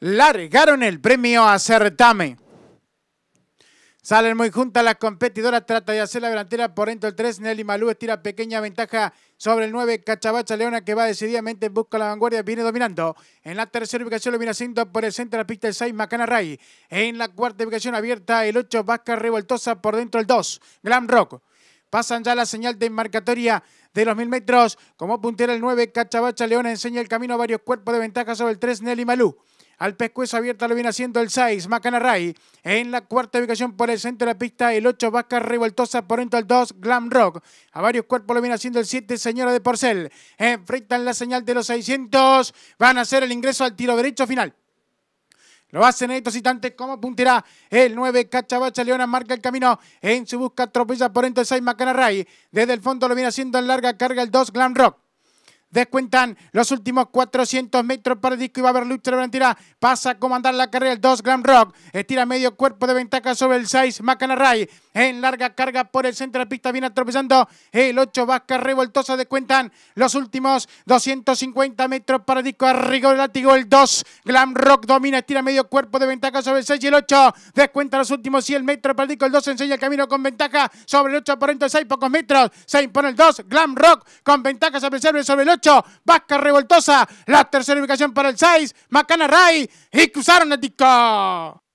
largaron el premio a Salen muy juntas las competidoras, trata de hacer la delantera por dentro el 3, Nelly Malú estira pequeña ventaja sobre el 9, Cachabacha Leona que va decididamente, en busca la vanguardia, viene dominando. En la tercera ubicación lo viene haciendo por el centro de la pista el 6, Macana Ray. En la cuarta ubicación abierta el 8, Vasca Revoltosa por dentro el 2, Glam Rock. Pasan ya la señal de marcatoria de los mil metros, como puntera el 9, Cachabacha Leona enseña el camino a varios cuerpos de ventaja sobre el 3, Nelly Malú. Al pescuezo abierta lo viene haciendo el 6, Macanaray. En la cuarta ubicación por el centro de la pista, el 8, Vasca Revoltosa por dentro el 2, Glam Rock. A varios cuerpos lo viene haciendo el 7, Señora de Porcel. Enfrentan la señal de los 600. Van a hacer el ingreso al tiro derecho final. Lo hacen estos instantes como punterá el 9 Cachabacha Leona marca el camino en su busca atropella por el 6 Macanaray. Desde el fondo lo viene haciendo en larga carga el 2 Glam Rock. Descuentan los últimos 400 metros para disco y va a haber lucha de la Pasa a comandar la carrera el 2 Glam Rock. Estira medio cuerpo de ventaja sobre el 6 Macanaray. En larga carga por el centro de la pista viene atropellando el 8 Vasca Revoltosa. Descuentan los últimos 250 metros para el disco. Arrigo el látigo el 2 Glam Rock domina. Estira medio cuerpo de ventaja sobre el 6 y el 8. descuentan los últimos 100 metros para el disco. El 2 enseña el camino con ventaja sobre el 8 aparenta 6 pocos metros. Se impone el 2 Glam Rock con ventaja sobre el sobre el 8. Vasca revoltosa. La tercera ubicación para el 6. Macana Ray. Y cruzaron el disco.